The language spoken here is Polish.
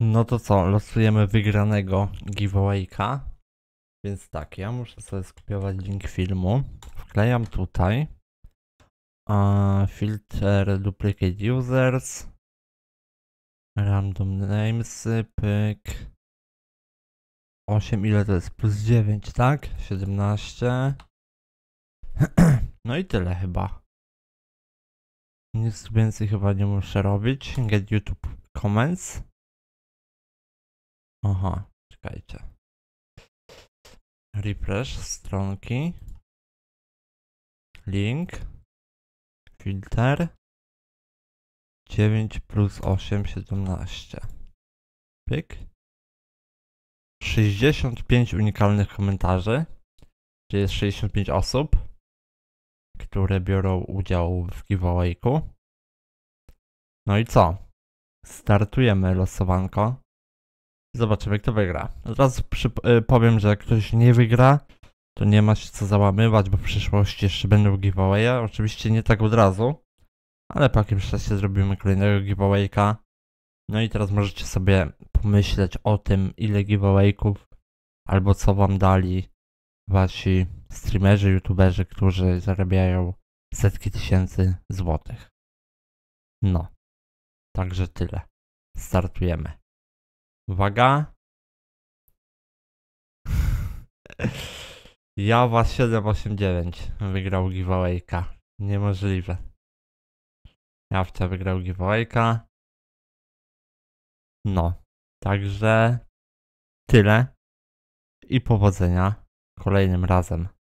No to co, losujemy wygranego giveawayka. Więc tak, ja muszę sobie skopiować link filmu. Wklejam tutaj. A, filter duplicate users. Random names, pyk. 8, ile to jest? Plus 9, tak? 17. No i tyle chyba. Nic więcej chyba nie muszę robić. Get YouTube comments. Aha, czekajcie. Refresh stronki. Link. Filter. 9 plus 8, 17. Pyk. 65 unikalnych komentarzy, czyli jest 65 osób, które biorą udział w giveawayku. No i co? Startujemy losowanko. Zobaczymy, kto wygra. Raz y, powiem, że jak ktoś nie wygra, to nie ma się co załamywać, bo w przyszłości jeszcze będą giveawaye. Oczywiście nie tak od razu, ale po jakimś czasie zrobimy kolejnego giveawayka. No i teraz możecie sobie pomyśleć o tym, ile giveawayków albo co wam dali wasi streamerzy, youtuberzy, którzy zarabiają setki tysięcy złotych. No. Także tyle. Startujemy. Uwaga. Java 789 wygrał giveawayka. Niemożliwe. Jawca wygrał giveawayka. No. Także tyle. I powodzenia kolejnym razem.